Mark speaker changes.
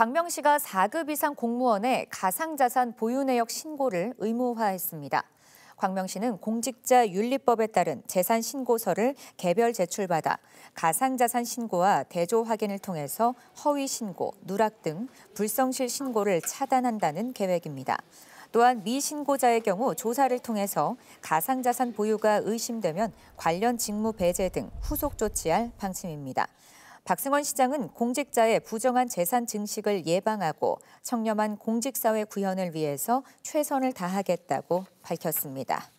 Speaker 1: 광명시가 4급 이상 공무원의 가상자산 보유 내역 신고를 의무화했습니다. 광명시는 공직자 윤리법에 따른 재산 신고서를 개별 제출받아 가상자산 신고와 대조 확인을 통해서 허위 신고, 누락 등 불성실 신고를 차단한다는 계획입니다. 또한 미신고자의 경우 조사를 통해서 가상자산 보유가 의심되면 관련 직무 배제 등 후속 조치할 방침입니다. 박승원 시장은 공직자의 부정한 재산 증식을 예방하고 청렴한 공직사회 구현을 위해서 최선을 다하겠다고 밝혔습니다.